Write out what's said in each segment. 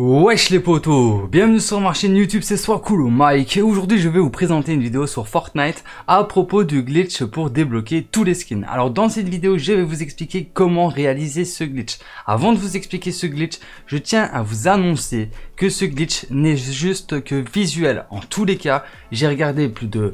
Wesh les potos Bienvenue sur ma chaîne YouTube, c'est soit cool Mike et aujourd'hui je vais vous présenter une vidéo sur Fortnite à propos du glitch pour débloquer tous les skins. Alors dans cette vidéo je vais vous expliquer comment réaliser ce glitch. Avant de vous expliquer ce glitch, je tiens à vous annoncer que ce glitch n'est juste que visuel. En tous les cas, j'ai regardé plus de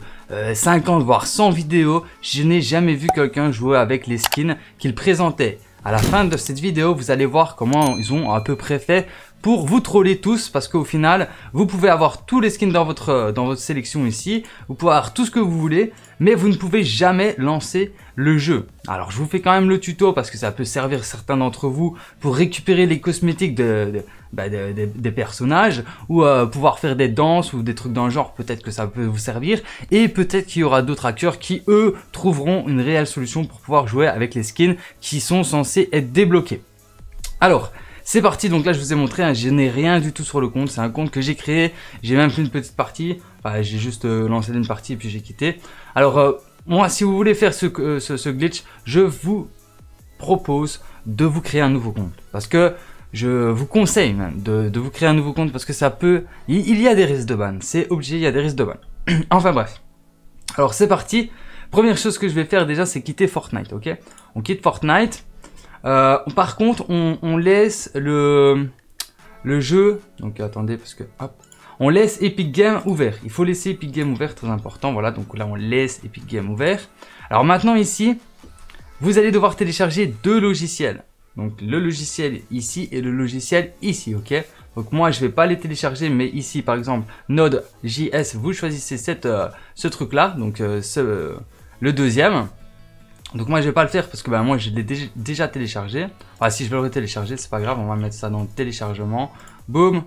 50 euh, voire 100 vidéos, je n'ai jamais vu quelqu'un jouer avec les skins qu'il présentait. À la fin de cette vidéo, vous allez voir comment ils ont à peu près fait pour vous troller tous parce qu'au final, vous pouvez avoir tous les skins dans votre, dans votre sélection ici, vous pouvez avoir tout ce que vous voulez, mais vous ne pouvez jamais lancer le jeu. Alors je vous fais quand même le tuto parce que ça peut servir certains d'entre vous pour récupérer les cosmétiques bah, des personnages ou euh, pouvoir faire des danses ou des trucs dans le genre, peut-être que ça peut vous servir et peut-être qu'il y aura d'autres acteurs qui eux trouveront une réelle solution pour pouvoir jouer avec les skins qui sont censés être débloqués. Alors, c'est parti, donc là je vous ai montré, je n'ai rien du tout sur le compte, c'est un compte que j'ai créé, j'ai même fait une petite partie, j'ai juste euh, lancé une partie et puis j'ai quitté. Alors euh, moi si vous voulez faire euh, ce, glitch, je vous propose de vous créer un nouveau compte. Parce que je vous conseille même de, vous créer un nouveau compte parce que ça peut... Il, il y a des risques de ban, c'est obligé, il y a des risques de ban. enfin bref. Alors c'est parti. Première chose que je vais faire déjà, c'est quitter Fortnite, ok On quitte Fortnite. Euh, par contre, on, laisse le, jeu... Donc attendez, parce que... Hop, on laisse Epic Game ouvert. Il faut laisser Epic Game ouvert, très important. Voilà, donc là, on laisse Epic Game ouvert. Alors maintenant, ici, vous allez devoir télécharger deux logiciels. Donc le logiciel ici et le logiciel ici, ok Donc moi, je vais pas les télécharger, mais ici, par exemple, Node.js, vous choisissez cette, euh, ce truc-là, donc euh, le deuxième. Donc moi je vais pas le faire parce que ben, moi je l'ai déjà, téléchargé. Enfin si je vais le télécharger c'est pas grave, on va mettre ça dans le téléchargement. Boum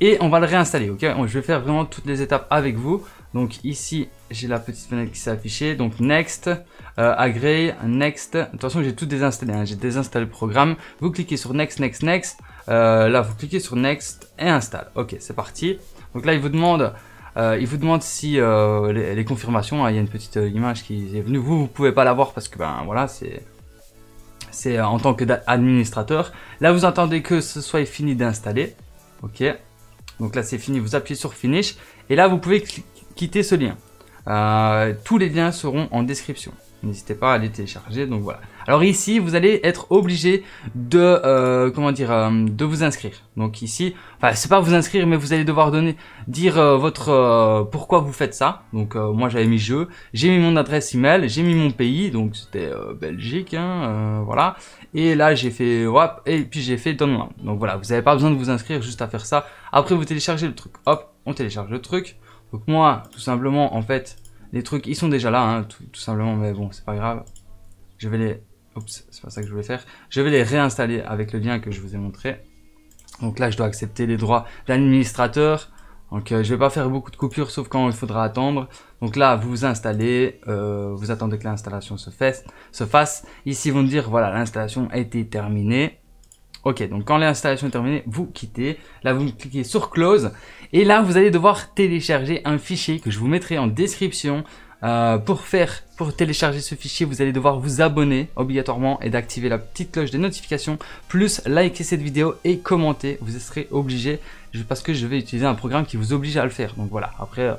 Et on va le réinstaller, ok Je vais faire vraiment toutes les étapes avec vous. Donc ici j'ai la petite fenêtre qui s'est affichée. Donc next, euh, agree, next. De toute façon j'ai tout désinstallé, hein. j'ai désinstallé le programme. Vous cliquez sur next, next, next. Euh, là vous cliquez sur next et install. Ok c'est parti. Donc là il vous demande euh, il vous demande si euh, les, confirmations, hein, il y a une petite euh, image qui est venue. Vous, vous pouvez pas l'avoir parce que ben voilà, c'est c'est en tant que administrateur. Là, vous attendez que ce soit fini d'installer. Ok. Donc là, c'est fini. Vous appuyez sur Finish et là, vous pouvez quitter ce lien. tous les liens seront en description. N'hésitez pas à les télécharger. Donc voilà. Alors ici, vous allez être obligé de euh, comment dire euh, de vous inscrire. Donc ici, enfin c'est pas vous inscrire, mais vous allez devoir donner dire euh, votre pourquoi vous faites ça. Donc moi j'avais mis jeu, j'ai mis mon adresse email, j'ai mis mon pays, donc c'était Belgique, hein, voilà. Et là j'ai fait WAP et puis j'ai fait download. Donc voilà, vous n'avez pas besoin de vous inscrire, juste à faire ça. Après vous téléchargez le truc. Hop, on télécharge le truc. Donc moi, tout simplement, en fait, les trucs, ils sont déjà là, hein, tout, simplement, mais bon, c'est pas grave. Je vais les... Oups, c'est pas ça que je voulais faire. Je vais les réinstaller avec le lien que je vous ai montré. Donc là, je dois accepter les droits d'administrateur. Donc ne euh, je vais pas faire beaucoup de coupures, sauf quand il faudra attendre. Donc là, vous vous installez, euh, vous attendez que l'installation se, se fasse. Ici, ils vont dire, voilà, l'installation a été terminée. Ok, donc quand l'installation est terminée, vous quittez. Là, vous cliquez sur Close. Et là, vous allez devoir télécharger un fichier que je vous mettrai en description. Euh, pour faire, pour télécharger ce fichier, vous allez devoir vous abonner obligatoirement et d'activer la petite cloche des notifications, plus liker cette vidéo et commenter. Vous serez obligé parce que je vais utiliser un programme qui vous oblige à le faire. Donc voilà, après, euh,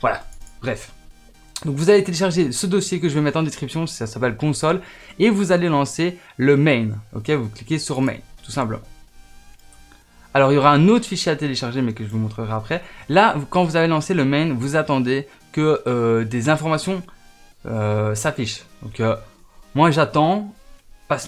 voilà, bref. Donc vous allez télécharger ce dossier que je vais mettre en description, ça s'appelle console, et vous allez lancer le main. Ok, vous cliquez sur main tout simplement. Alors, il y aura un autre fichier à télécharger, mais que je vous montrerai après. Là, quand vous avez lancé le main, vous attendez que euh, des informations euh, s'affichent. Donc, euh, moi, j'attends.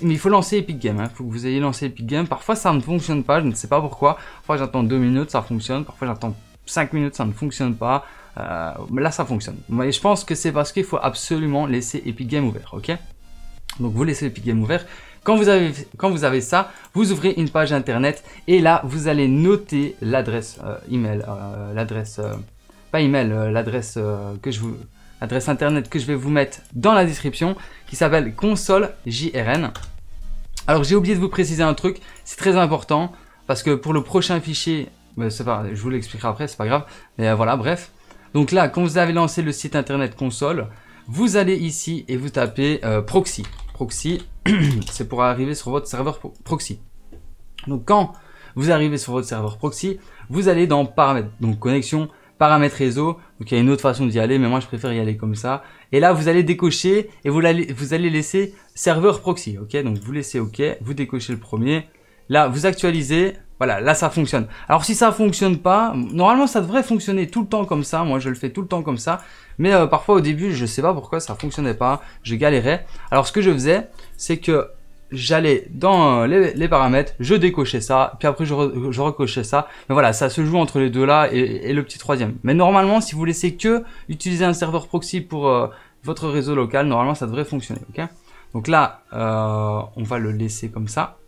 Mais il faut lancer Epic Game. Il hein. faut que vous ayez lancé Epic Game. Parfois, ça ne fonctionne pas. Je ne sais pas pourquoi. Parfois, j'attends 2 minutes, ça fonctionne. Parfois, j'attends 5 minutes, ça ne fonctionne pas. là, ça fonctionne. Mais je pense que c'est parce qu'il faut absolument laisser Epic Game ouvert. OK Donc, vous laissez Epic Game ouvert. Quand vous, avez, quand vous avez ça, vous ouvrez une page internet et là, vous allez noter l'adresse euh, email, euh, l'adresse, euh, pas email, l'adresse que je vous, adresse internet que je vais vous mettre dans la description qui s'appelle console JRN. Alors j'ai oublié de vous préciser un truc, c'est très important parce que pour le prochain fichier, ben, je vous l'expliquerai après, c'est pas grave, mais voilà, bref. Donc là, quand vous avez lancé le site internet console, vous allez ici et vous tapez proxy, proxy c'est pour arriver sur votre serveur proxy. Donc quand vous arrivez sur votre serveur proxy, vous allez dans paramètres, donc connexion, paramètres réseau. Donc il y a une autre façon d'y aller, mais moi je préfère y aller comme ça. Et là, vous allez décocher et vous, allez, vous allez laisser serveur proxy. Ok, donc vous laissez OK, vous décochez le premier. Là, vous actualisez, voilà, là ça fonctionne. Alors si ça fonctionne pas, normalement ça devrait fonctionner tout le temps comme ça. Moi je le fais tout le temps comme ça. Mais euh, parfois au début, je sais pas pourquoi ça fonctionnait pas. Je galérais. Alors ce que je faisais, c'est que j'allais dans euh, les, paramètres, je décochais ça, puis après je, recochais ça. Mais voilà, ça se joue entre les deux là et, le petit troisième. Mais normalement, si vous laissez que utiliser un serveur proxy pour euh, votre réseau local, normalement ça devrait fonctionner. Donc là, on va le laisser comme ça.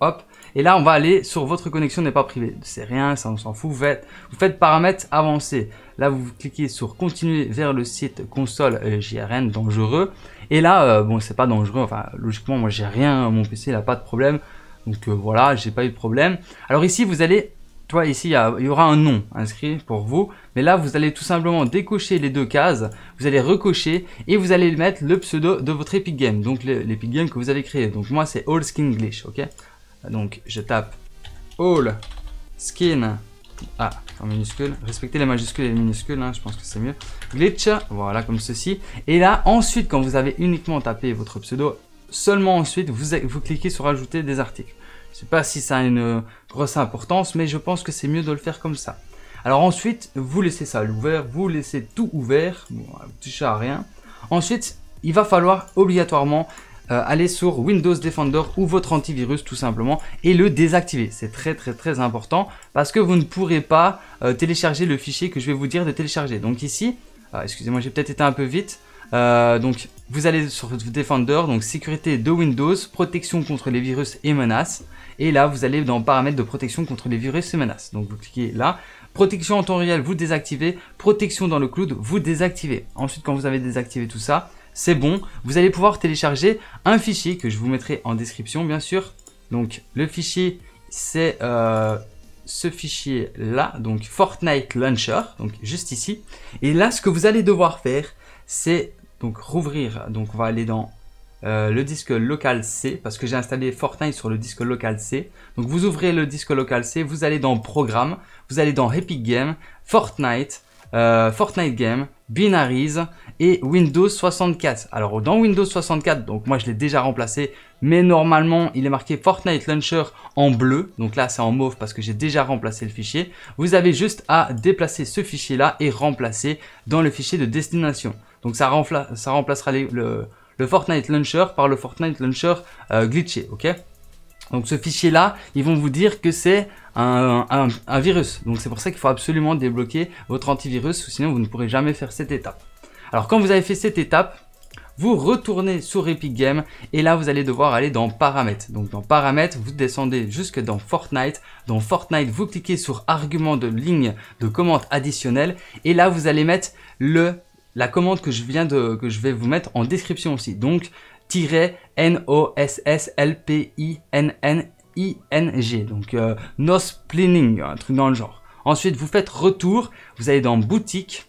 Hop. Et là, on va aller sur votre connexion n'est pas privée. C'est rien, ça on s'en fout. Vous faites, paramètres avancés. Là, vous cliquez sur continuer vers le site console euh, JRN dangereux. Et là, euh, bon, c'est pas dangereux. Enfin, logiquement, moi, j'ai rien. Mon PC, il a pas de problème. Donc euh, voilà, j'ai pas eu de problème. Alors ici, vous allez, Toi, ici, il y, aura un nom inscrit pour vous. Mais là, vous allez tout simplement décocher les deux cases. Vous allez recocher et vous allez mettre le pseudo de votre Epic Game. Donc l'Epic Game que vous avez créé. Donc moi, c'est All English, ok donc je tape all skin. Ah, en minuscule. Respectez les majuscules et les minuscules, hein, je pense que c'est mieux. Glitch, voilà, comme ceci. Et là, ensuite, quand vous avez uniquement tapé votre pseudo, seulement ensuite, vous, vous cliquez sur ajouter des articles. Je ne sais pas si ça a une grosse importance, mais je pense que c'est mieux de le faire comme ça. Alors ensuite, vous laissez ça à l'ouvert, vous laissez tout ouvert, bon, ne touchez à rien. Ensuite, il va falloir obligatoirement euh, allez sur Windows Defender ou votre antivirus tout simplement et le désactiver. C'est très très très important parce que vous ne pourrez pas euh, télécharger le fichier que je vais vous dire de télécharger. Donc ici, euh, excusez-moi j'ai peut-être été un peu vite, donc vous allez sur Defender, donc sécurité de Windows, protection contre les virus et menaces. Et là, vous allez dans paramètres de protection contre les virus et menaces. Donc vous cliquez là. Protection en temps réel, vous désactivez. Protection dans le cloud, vous désactivez. Ensuite, quand vous avez désactivé tout ça, c'est bon. Vous allez pouvoir télécharger un fichier que je vous mettrai en description, bien sûr. Donc, le fichier, c'est euh, ce fichier-là, donc Fortnite Launcher, donc juste ici. Et là, ce que vous allez devoir faire, c'est donc rouvrir. Donc, on va aller dans euh, le disque local C, parce que j'ai installé Fortnite sur le disque local C. Donc, vous ouvrez le disque local C, vous allez dans Programme, vous allez dans Epic Game, Fortnite, euh, Fortnite Game, Binaries et Windows 64. Alors dans Windows 64, donc moi je l'ai déjà remplacé, mais normalement il est marqué Fortnite Launcher en bleu, donc là c'est en mauve parce que j'ai déjà remplacé le fichier. Vous avez juste à déplacer ce fichier là et remplacer dans le fichier de destination. Donc ça, ça remplacera le, Fortnite Launcher par le Fortnite Launcher euh, glitché, ok donc ce fichier-là, ils vont vous dire que c'est un, virus. Donc c'est pour ça qu'il faut absolument débloquer votre antivirus, sinon vous ne pourrez jamais faire cette étape. Alors quand vous avez fait cette étape, vous retournez sur Epic Game et là vous allez devoir aller dans paramètres. Donc dans paramètres, vous descendez jusque dans Fortnite. Dans Fortnite, vous cliquez sur argument de ligne de commande additionnelle et là vous allez mettre le la commande que je viens de que je vais vous mettre en description aussi. Donc N-O-S-S-L-P-I-N-N-I-N-G. Donc nos euh, no un truc dans le genre. Ensuite, vous faites retour, vous allez dans boutique,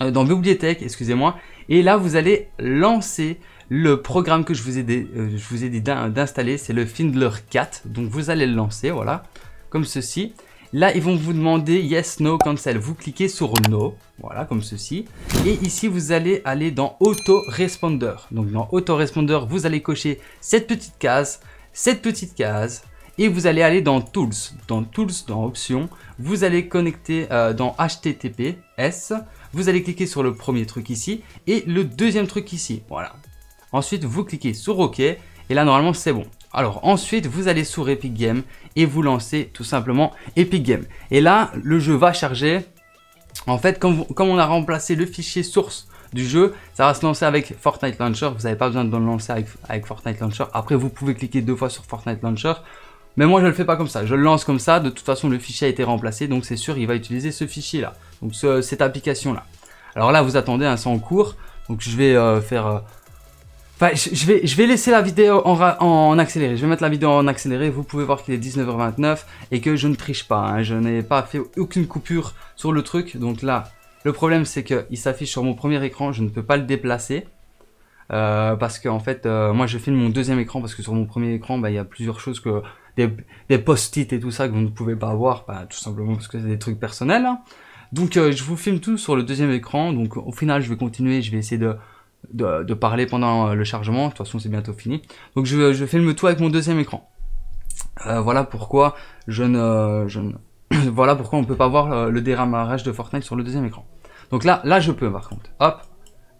euh, dans bibliothèque, excusez-moi, et là vous allez lancer le programme que je vous ai, euh, je vous ai dit d'installer, c'est le Findler 4. Donc vous allez le lancer, voilà, comme ceci. Là, ils vont vous demander yes, no, cancel. Vous cliquez sur no, voilà, comme ceci. Et ici, vous allez aller dans Auto autoresponder. Donc, dans Responder, vous allez cocher cette petite case, cette petite case, et vous allez aller dans Tools. Dans Tools, dans Options, vous allez connecter euh, dans HTTPS. Vous allez cliquer sur le premier truc ici et le deuxième truc ici. Voilà. Ensuite, vous cliquez sur OK et là, normalement, c'est bon. Alors ensuite, vous allez sur Epic Games et vous lancez tout simplement Epic Game. Et là, le jeu va charger. En fait, comme, on a remplacé le fichier source du jeu. Ça va se lancer avec Fortnite Launcher. Vous n'avez pas besoin de le lancer avec, Fortnite Launcher. Après, vous pouvez cliquer deux fois sur Fortnite Launcher. Mais moi, je ne le fais pas comme ça. Je le lance comme ça. De toute façon, le fichier a été remplacé. Donc, c'est sûr, il va utiliser ce fichier-là. Donc, cette application-là. Alors là, vous attendez, un hein, en cours. Donc, je vais euh, faire... Euh, bah, je vais, laisser la vidéo en, accéléré. Je vais mettre la vidéo en accéléré. Vous pouvez voir qu'il est 19h29 et que je ne triche pas. Hein. Je n'ai pas fait aucune coupure sur le truc. Donc là, le problème, c'est qu'il s'affiche sur mon premier écran. Je ne peux pas le déplacer. Euh, parce que en fait, euh, moi, je filme mon deuxième écran parce que sur mon premier écran, bah, il y a plusieurs choses que des, post-it et tout ça que vous ne pouvez pas voir, bah, tout simplement parce que c'est des trucs personnels. Hein. Donc, euh, je vous filme tout sur le deuxième écran. Donc, au final, je vais continuer. Je vais essayer de de, parler pendant euh, le chargement. De toute façon, c'est bientôt fini. Donc, je, filme tout avec mon deuxième écran. Euh, voilà pourquoi je ne, voilà pourquoi on peut pas voir euh, le déramarrage de Fortnite sur le deuxième écran. Donc là, là je peux par contre. Hop,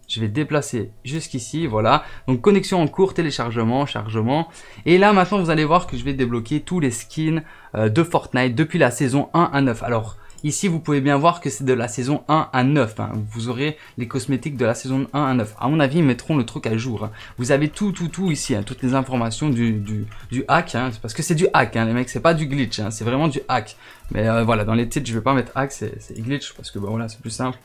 je vais déplacer jusqu'ici, voilà. Donc connexion en cours, téléchargement, chargement. Et là maintenant vous allez voir que je vais débloquer tous les skins de Fortnite depuis la saison 1 à 9. Alors Ici, vous pouvez bien voir que c'est de la saison 1 à 9. Hein. Vous aurez les cosmétiques de la saison 1 à 9. À mon avis, ils mettront le truc à jour. Hein. Vous avez tout, tout, tout ici. Hein, toutes les informations du, du, hack. Parce que c'est du hack, les mecs. C'est pas du glitch. C'est vraiment du hack. Mais euh, voilà, dans les titres, je vais pas mettre hack, c'est glitch. Parce que bah, voilà, c'est plus simple.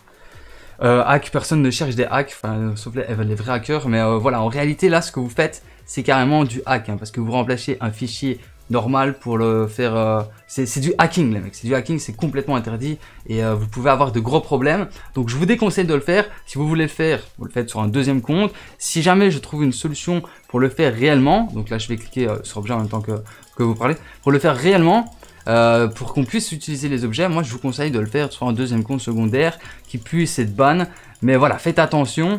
Euh, hack, personne ne cherche des hacks, enfin, euh, sauf les, vrais hackers. Mais voilà, en réalité, là, ce que vous faites, c'est carrément du hack. parce que vous remplacez un fichier normal pour le faire... Euh, c'est du hacking les mecs, c'est du hacking, c'est complètement interdit et euh, vous pouvez avoir de gros problèmes. Donc je vous déconseille de le faire. Si vous voulez le faire, vous le faites sur un deuxième compte. Si jamais je trouve une solution pour le faire réellement, donc là je vais cliquer euh, sur objet en même temps que, que vous parlez, pour le faire réellement, pour qu'on puisse utiliser les objets, moi je vous conseille de le faire sur un deuxième compte secondaire qui puisse être ban. Mais voilà, faites attention,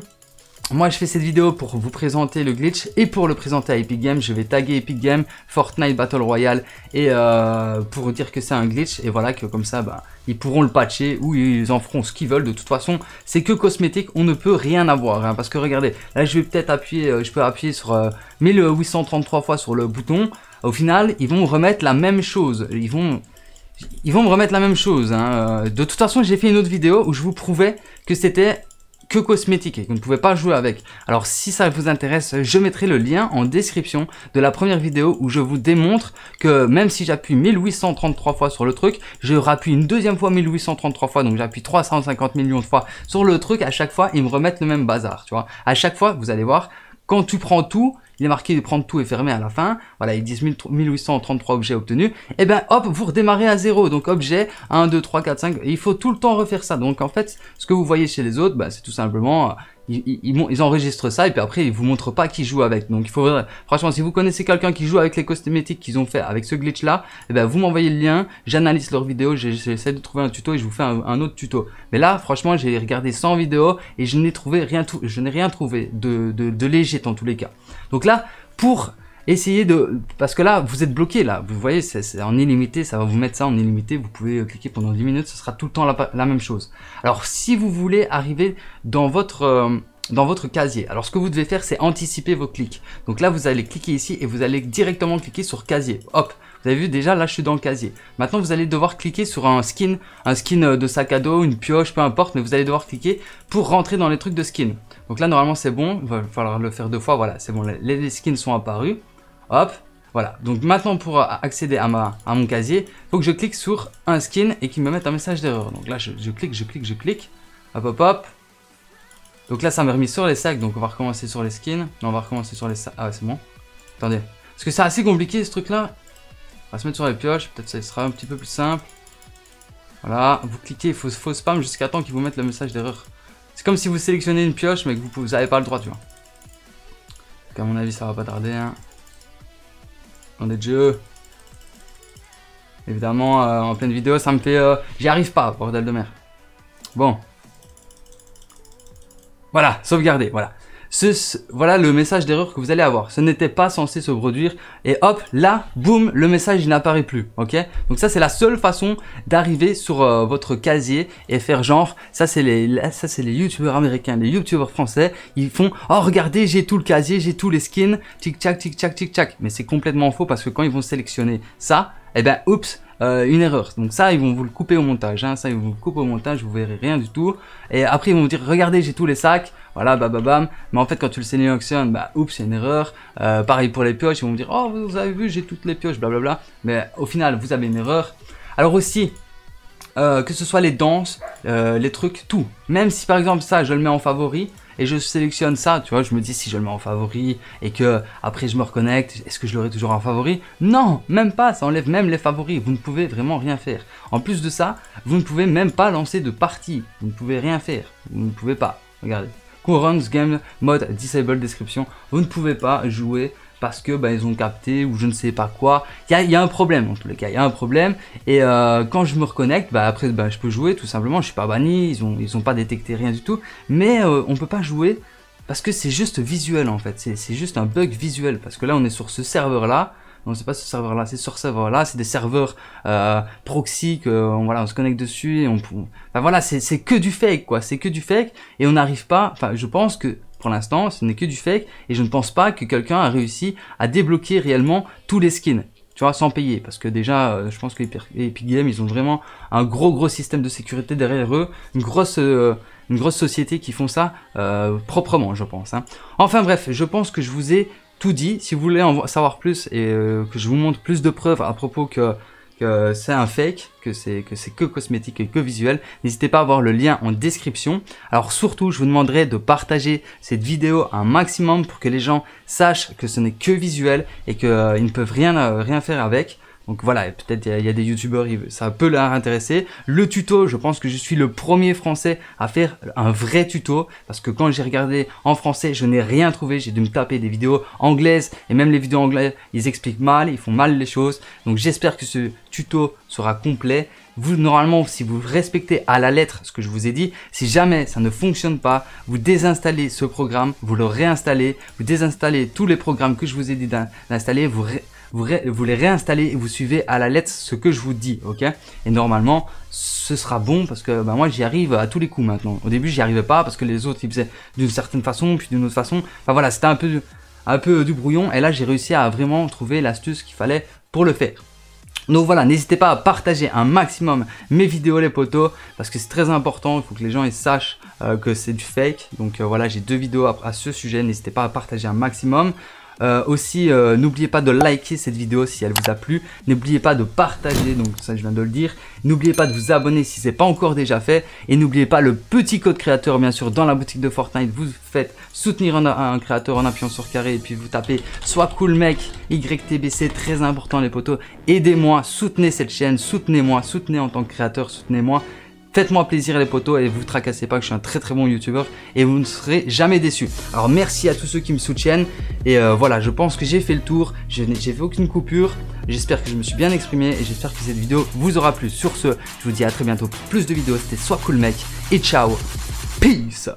moi, je fais cette vidéo pour vous présenter le glitch et pour le présenter à Epic Games. Je vais taguer Epic Games, Fortnite Battle Royale et euh, pour dire que c'est un glitch et voilà que comme ça, bah, ils pourront le patcher ou ils en feront ce qu'ils veulent. De toute façon, c'est que cosmétique, on ne peut rien avoir. Hein. parce que regardez, là, je vais peut-être appuyer, euh, je peux appuyer sur 1833 euh, fois sur le bouton. Au final, ils vont remettre la même chose. Ils vont ils vont me remettre la même chose. Hein. De toute façon, j'ai fait une autre vidéo où je vous prouvais que c'était que cosmétique et que vous ne pouvez pas jouer avec. Alors si ça vous intéresse, je mettrai le lien en description de la première vidéo où je vous démontre que même si j'appuie 1833 fois sur le truc, je rappuie une deuxième fois 1833 fois, donc j'appuie 350 millions de fois sur le truc, à chaque fois ils me remettent le même bazar, tu vois. À chaque fois, vous allez voir, quand tu prends tout, il est marqué de prendre tout et fermer à la fin, voilà, il dit 1833 objets obtenus, et eh ben hop, vous redémarrez à zéro, donc objet 1, 2, 3, 4, 5, il faut tout le temps refaire ça, donc en fait, ce que vous voyez chez les autres, bah, c'est tout simplement euh, ils, enregistrent ça et puis après ils vous montrent pas qui joue avec. Donc il faudrait franchement si vous connaissez quelqu'un qui joue avec les cosmétiques qu'ils ont fait avec ce glitch là, eh ben vous m'envoyez le lien, j'analyse leur vidéo, j'essaie de trouver un tuto et je vous fais un, autre tuto. Mais là franchement j'ai regardé 100 vidéos et je n'ai trouvé rien, je n'ai rien trouvé de, léger dans tous les cas. Donc là pour essayez de... Parce que là, vous êtes bloqué, là. Vous voyez, c'est en illimité, ça va vous mettre ça en illimité. Vous pouvez euh, cliquer pendant 10 minutes, ce sera tout le temps la, même chose. Alors, si vous voulez arriver dans votre... Euh, dans votre casier. Alors ce que vous devez faire, c'est anticiper vos clics. Donc là, vous allez cliquer ici et vous allez directement cliquer sur casier. Hop, vous avez vu déjà, là je suis dans le casier. Maintenant vous allez devoir cliquer sur un skin, un skin euh, de sac à dos, une pioche, peu importe, mais vous allez devoir cliquer pour rentrer dans les trucs de skin. Donc là normalement c'est bon, il va falloir le faire deux fois, voilà, c'est bon, les skins sont apparus. Hop, voilà. Donc maintenant, pour accéder à, mon casier, il faut que je clique sur un skin et qu'il me mette un message d'erreur. Donc là, je, clique, je clique, je clique. Hop, hop, hop. Donc là, ça m'a remis sur les sacs. Donc on va recommencer sur les skins. Non, on va recommencer sur les sacs. Ah ouais, c'est bon. Attendez. Parce que c'est assez compliqué, ce truc-là. On va se mettre sur les pioches. Peut-être ça sera un petit peu plus simple. Voilà. Vous cliquez fausse faut spam jusqu'à temps qu'il vous mette le message d'erreur. C'est comme si vous sélectionnez une pioche, mais que vous n'avez pas le droit, tu vois. Donc à mon avis, ça va pas tarder. Hein des jeux. Évidemment, euh, en pleine vidéo, ça me fait... Euh, j'y arrive pas, bordel de mer. Bon. Voilà, sauvegarder, voilà. Ce, voilà le message d'erreur que vous allez avoir. Ce n'était pas censé se produire et hop, là, boum, le message n'apparaît plus. Ok Donc ça, c'est la seule façon d'arriver sur euh, votre casier et faire genre, ça c'est les, ça c'est les youtubeurs américains, les youtubeurs français, ils font, oh regardez, j'ai tout le casier, j'ai tous les skins, tic tac, tic tac, tic tac. Mais c'est complètement faux parce que quand ils vont sélectionner ça, eh ben, oups, euh, une erreur. Donc ça, ils vont vous le couper au montage. Hein. Ça, ils vont vous le couper au montage, vous verrez rien du tout. Et après, ils vont vous dire, regardez, j'ai tous les sacs voilà, bah, bah, bam, Mais en fait, quand tu le sélectionnes, bah, oups, c'est une erreur. Euh, pareil pour les pioches, ils vont me dire, oh, vous avez vu, j'ai toutes les pioches, blablabla. Mais au final, vous avez une erreur. Alors aussi, euh, que ce soit les danses, euh, les trucs, tout. Même si par exemple ça, je le mets en favori et je sélectionne ça, tu vois, je me dis si je le mets en favori et que après je me reconnecte, est-ce que je l'aurai toujours en favori Non, même pas, ça enlève même les favoris, vous ne pouvez vraiment rien faire. En plus de ça, vous ne pouvez même pas lancer de partie, vous ne pouvez rien faire, vous ne pouvez pas, regardez. Current Game Mode Disable Description, vous ne pouvez pas jouer parce que bah, ils ont capté ou je ne sais pas quoi. Il y, y a, un problème en tous les cas, il y a un problème. Et euh, quand je me reconnecte, bah, après bah, je peux jouer tout simplement, je suis pas banni, ils n'ont ils ont pas détecté rien du tout. Mais on euh, on peut pas jouer parce que c'est juste visuel en fait, c'est juste un bug visuel. Parce que là on est sur ce serveur là, on pas ce serveur-là, c'est sur serveur-là, c'est des serveurs euh, proxy que euh, on, voilà, on se connecte dessus et on. Enfin voilà, c'est que du fake quoi, c'est que du fake et on n'arrive pas. Enfin, je pense que pour l'instant, ce n'est que du fake et je ne pense pas que quelqu'un a réussi à débloquer réellement tous les skins tu vois, sans payer. Parce que déjà, euh, je pense que Epic Games, ils ont vraiment un gros, gros système de sécurité derrière eux. Une grosse, euh, une grosse société qui font ça proprement, je pense. Hein. Enfin bref, je pense que je vous ai tout dit. Si vous voulez en savoir plus et euh, que je vous montre plus de preuves à propos que, c'est un fake, que c'est que, cosmétique et que visuel, n'hésitez pas à voir le lien en description. Alors surtout, je vous demanderai de partager cette vidéo un maximum pour que les gens sachent que ce n'est que visuel et qu'ils euh, ne peuvent rien euh, faire avec. Donc voilà, peut-être il y, a des youtubeurs, ça peut leur intéresser. Le tuto, je pense que je suis le premier français à faire un vrai tuto parce que quand j'ai regardé en français, je n'ai rien trouvé. J'ai dû me taper des vidéos anglaises et même les vidéos anglaises, ils expliquent mal, ils font mal les choses. Donc j'espère que ce tuto sera complet. Vous, normalement, si vous respectez à la lettre ce que je vous ai dit, si jamais ça ne fonctionne pas, vous désinstallez ce programme, vous le réinstallez, vous désinstallez tous les programmes que je vous ai dit d'installer, vous vous, les réinstallez et vous suivez à la lettre ce que je vous dis, ok Et normalement, ce sera bon parce que bah, moi j'y arrive à tous les coups maintenant. Au début, j'y arrivais pas parce que les autres ils faisaient d'une certaine façon, puis d'une autre façon. Enfin voilà, c'était un peu, un peu du brouillon et là j'ai réussi à vraiment trouver l'astuce qu'il fallait pour le faire. Donc voilà, n'hésitez pas à partager un maximum mes vidéos les potos parce que c'est très important, il faut que les gens ils sachent euh, que c'est du fake. Donc euh, voilà, j'ai deux vidéos à ce sujet, n'hésitez pas à partager un maximum. Euh, aussi, euh, n'oubliez pas de liker cette vidéo si elle vous a plu. N'oubliez pas de partager, donc ça je viens de le dire. N'oubliez pas de vous abonner si ce n'est pas encore déjà fait. Et n'oubliez pas le petit code créateur, bien sûr, dans la boutique de Fortnite. Vous faites soutenir un, un créateur en appuyant sur carré et puis vous tapez soit cool mec, YTBC, très important les potos. Aidez-moi, soutenez cette chaîne, soutenez-moi, soutenez en tant que créateur, soutenez-moi. Faites-moi plaisir les potos et vous tracassez pas que je suis un très très bon youtubeur et vous ne serez jamais déçus. Alors merci à tous ceux qui me soutiennent et voilà, je pense que j'ai fait le tour, j'ai fait aucune coupure. J'espère que je me suis bien exprimé et j'espère que cette vidéo vous aura plu. Sur ce, je vous dis à très bientôt pour plus de vidéos. C'était soit Cool Mec et ciao, peace